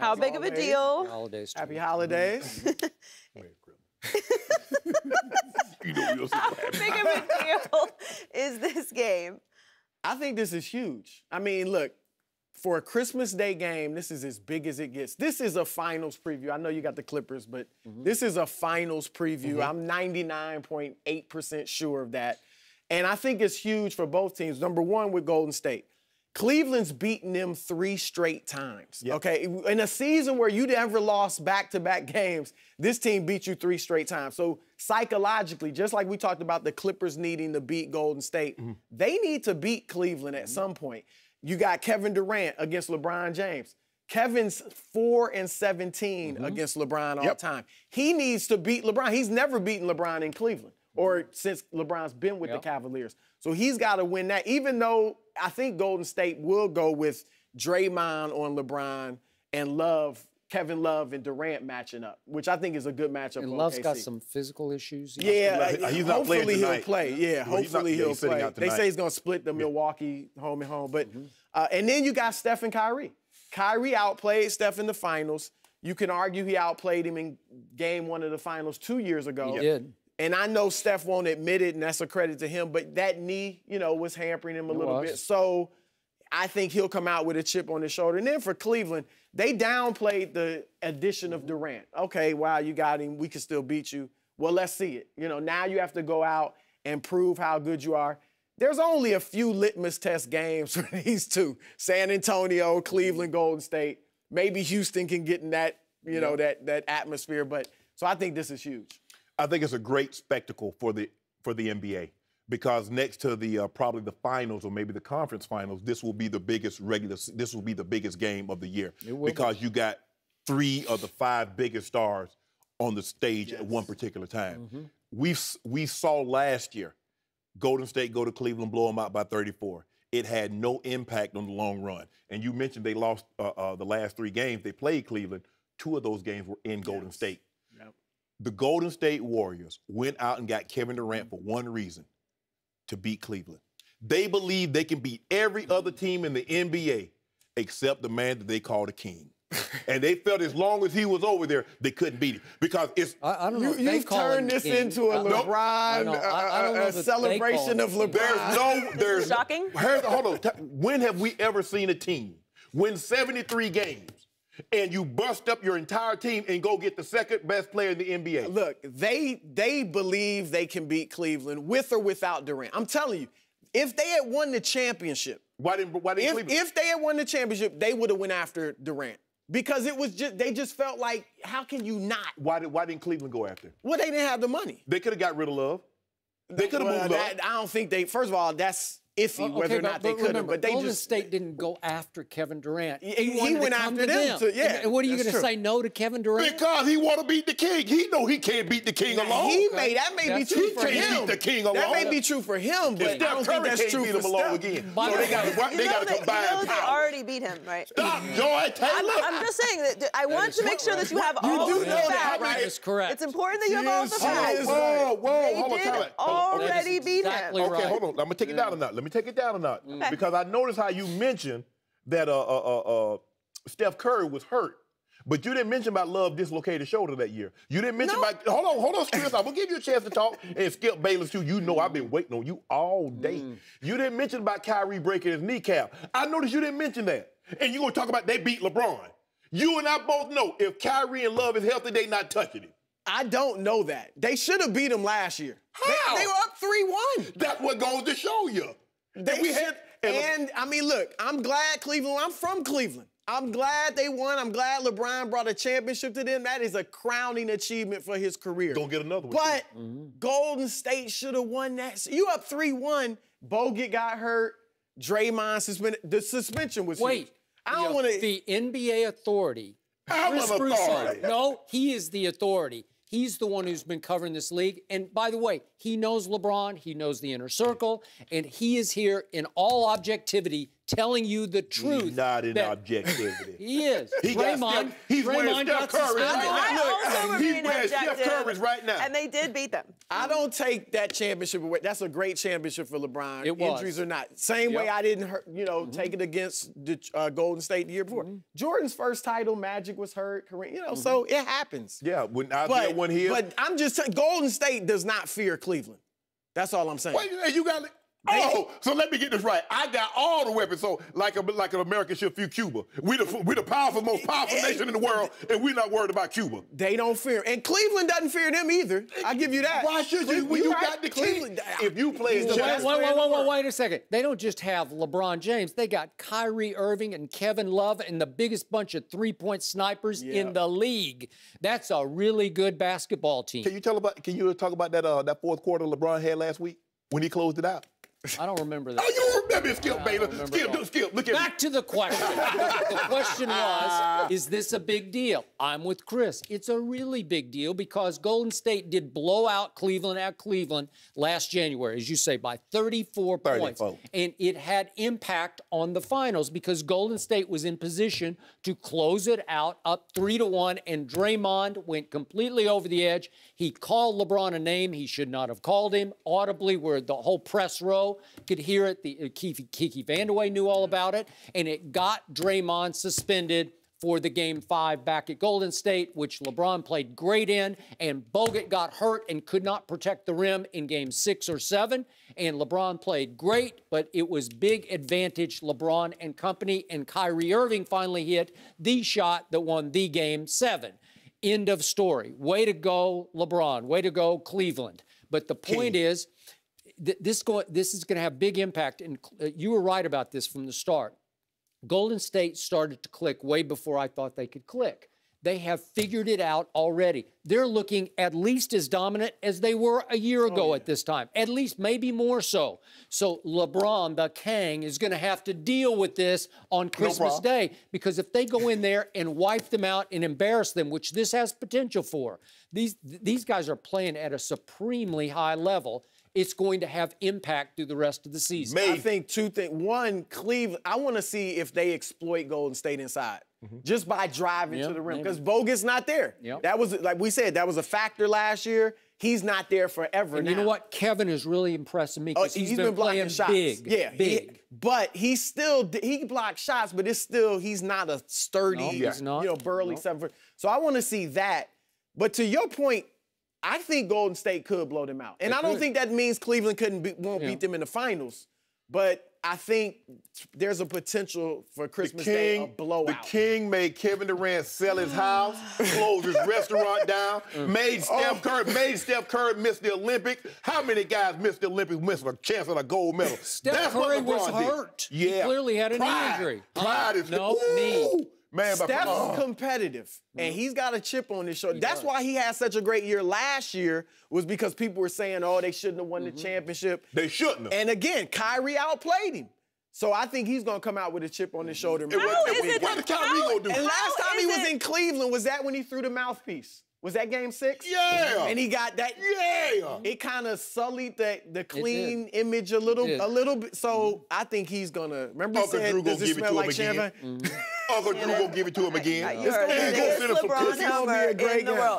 How big holidays. of a deal? Holidays. Happy holidays. Mm-hmm. you know, How big of a deal is this game? I think this is huge. I mean, look, for a Christmas Day game, this is as big as it gets. This is a finals preview. I know you got the Clippers, but mm -hmm. this is a finals preview. Mm -hmm. I'm 99.8% sure of that. And I think it's huge for both teams. Number one, with Golden State. Cleveland's beaten them three straight times. Yep. Okay. In a season where you never lost back to back games, this team beat you three straight times. So, psychologically, just like we talked about the Clippers needing to beat Golden State, mm-hmm. they need to beat Cleveland at mm-hmm. some point. You got Kevin Durant against LeBron James. Kevin's four and 17 mm-hmm. against LeBron all yep. time. He needs to beat LeBron. He's never beaten LeBron in Cleveland or since LeBron's been with yep. the Cavaliers. So he's got to win that, even though I think Golden State will go with Draymond on LeBron and Love, Kevin Love and Durant matching up, which I think is a good matchup. And love got some physical issues. Yeah, yeah. he's not hopefully playing he'll play. Yeah, hopefully not, he'll play. They say he's gonna split the Milwaukee home and home, but mm -hmm. uh, and then you got Steph and Kyrie. Kyrie outplayed Steph in the finals. You can argue he outplayed him in game one of the finals two years ago. He did. And I know Steph won't admit it, and that's a credit to him, but that knee, you know, was hampering him a it little was. bit. So I think he'll come out with a chip on his shoulder. And then for Cleveland, they downplayed the addition of Durant. Okay, wow, you got him. We can still beat you. Well, let's see it. You know, now you have to go out and prove how good you are. There's only a few litmus test games for these two San Antonio, Cleveland, Golden State. Maybe Houston can get in that, you know, that, that atmosphere. But so I think this is huge. I think it's a great spectacle for the for the NBA because next to the uh, probably the finals or maybe the conference finals, this will be the biggest regular. This will be the biggest game of the year because be. you got three of the five biggest stars on the stage yes. at one particular time. Mm-hmm. We we saw last year, Golden State go to Cleveland, blow them out by 34. It had no impact on the long run. And you mentioned they lost uh, uh, the last three games they played Cleveland. Two of those games were in Golden State. The Golden State Warriors went out and got Kevin Durant for one reason to beat Cleveland. They believe they can beat every other team in the NBA except the man that they call the king. and they felt as long as he was over there, they couldn't beat him because it's. I, I don't know. You, have turned this king. into a LeBron, uh, celebration of LeBron. There's no. There's shocking. hold on. When have we ever seen a team win 73 games and you bust up your entire team and go get the second best player in the NBA. Look, they they believe they can beat Cleveland with or without Durant. I'm telling you, if they had won the championship, why didn't why didn't if, Cleveland? If they had won the championship, they would have went after Durant. Because it was just they just felt like, how can you not? Why did why didn't Cleveland go after? Well, they didn't have the money. They could have got rid of Love. They could have well, moved that, up. I don't think they. First of all, that's iffy well, okay, whether or not but, they could have. But they Golden just State didn't go after Kevin Durant. He, he, he went after to them. them. To, yeah, and, and what are you going to say no to Kevin Durant? Because he want to beat the king. He know he can't beat the king alone. He may that may that's be true for him. He can't beat the king alone. That may be true for him, but Steph I don't Curry think that's true beat for him alone again. so they got they got to combine. You know they already beat him, right? Stop, Joy Taylor. I'm just saying that I want to make sure that you have all the facts. That is correct. It's important that you have all the facts. Whoa, whoa, hold on, Already beat him. Okay, hold on. I'm gonna take it down a notch. Let me me take it down a notch mm. okay. because I noticed how you mentioned that uh, uh, uh, uh, Steph Curry was hurt. But you didn't mention about Love dislocated shoulder that year. You didn't mention about hold on, hold on, Chris. I'm gonna give you a chance to talk. And Skip Bayless too. You know I've been waiting on you all day. Mm. You didn't mention about Kyrie breaking his kneecap. I noticed you didn't mention that. And you gonna talk about they beat LeBron. You and I both know if Kyrie and Love is healthy, they not touching it. I don't know that. They should have beat him last year. How? They, they were up 3-1. That's what goes to show you that and we had, and, I mean, look, I'm glad Cleveland. I'm from Cleveland. I'm glad they won. I'm glad LeBron brought a championship to them. That is a crowning achievement for his career. Don't get another one. But mm -hmm. Golden State should have won that. You up 3-1. Bogut got hurt. Draymond suspended. The suspension was Wait. Huge. I don't want to. The NBA authority. I'm authority. No, he is the authority. He's the one who's been covering this league. And by the way, he knows LeBron, he knows the inner circle, and he is here in all objectivity telling you the truth. He's not in objectivity. He is. He Draymond. Steph, he's Draymond wearing Steph Curry right now. He's Steph Curry right now. And they did beat them. I don't take that championship away. That's a great championship for LeBron. It was. Injuries or not. Same yep. way I didn't, you know, mm-hmm. take it against uh, Golden State the year before. Mm-hmm. Jordan's first title, Magic was hurt. You know, mm-hmm. so it happens. Yeah, when I get one here. But I'm just saying, Golden State does not fear Cleveland. That's all I'm saying. Wait, you got Oh, so let me get this right. I got all the weapons. So, like a like an American ship through Cuba. We the we the powerful, most powerful nation in the world, and we're not worried about Cuba. They don't fear, and Cleveland doesn't fear them either. I give you that. Why should you? When you, you got the Cleveland, if you play the best wait, wait, wait, wait, wait a second. They don't just have LeBron James. They got Kyrie Irving and Kevin Love and the biggest bunch of three point snipers yeah. in the league. That's a really good basketball team. Can you tell about? Can you talk about that uh, that fourth quarter LeBron had last week when he closed it out? I don't remember that. oh, you remember Skip baby. Baylor? Skip, do, Skip, look at Back me. to the question. the question was, is this a big deal? I'm with Chris. It's a really big deal because Golden State did blow out Cleveland at Cleveland last January, as you say, by 34, 34. points. And it had impact on the finals because Golden State was in position to close it out up 3 to 1 and Draymond went completely over the edge. He called LeBron a name he should not have called him audibly where the whole press row could hear it. The, uh, Kiki, Kiki knew all about it. And it got Draymond suspended for the game five back at Golden State, which LeBron played great in, and Bogut got hurt and could not protect the rim in game six or seven. And LeBron played great, but it was big advantage LeBron and company, and Kyrie Irving finally hit the shot that won the game seven. End of story. Way to go, LeBron. Way to go, Cleveland. But the point King. is, th this, this is going to have big impact. And uh, you were right about this from the start. Golden State started to click way before I thought they could click. They have figured it out already. They're looking at least as dominant as they were a year ago oh, yeah. at this time, at least maybe more so. So LeBron, the Kang, is going to have to deal with this on Christmas no Day because if they go in there and wipe them out and embarrass them, which this has potential for, these, these guys are playing at a supremely high level it's going to have impact through the rest of the season. Maybe. I think two things. One, Cleveland, I want to see if they exploit Golden State inside. Mm-hmm. Just by driving yep, to the rim, because Bogut's not there. Yep. That was, like we said, that was a factor last year he's not there forever. And now. you know what? Kevin is really impressing me because oh, he's, he's been, been blocking shots. Big, yeah, big. He, but he still he blocks shots, but it's still he's not a sturdy, no, he's not. you know, burly no. seven. So I want to see that. But to your point, I think Golden State could blow them out, and they I don't could. think that means Cleveland couldn't be, won't yeah. beat them in the finals. But I think there's a potential for Christmas the king, Day a blowout. The king made Kevin Durant sell his house, close his restaurant down, mm. made oh. Steph Curry, made Steph Curry miss the Olympics. How many guys missed the Olympics, missed a chance at a gold medal? Steph That's Curry what was hurt. Yeah, he clearly had an Pride. injury. Pride is no knee. Man, Steph's competitive, and he's got a chip on his shoulder. That's does. why he had such a great year last year, was because people were saying, oh, they shouldn't have won mm -hmm. the mm-hmm. championship. They shouldn't have. And again, Kyrie outplayed him. So I think he's gonna come out with a chip on his mm-hmm. shoulder. How is it what the Kyrie gonna do? And last time he was it? in Cleveland, was that when he threw the mouthpiece? Was that game six? Yeah. And he got that. Yeah. It kind of sullied the the clean image a little, a little bit. So mm -hmm. I think he's gonna remember. he oh, said, Drew gonna give it to like champagne? Mm -hmm. Oh, you gonna give it to him again? You're, gonna, send some gonna be a great in the world.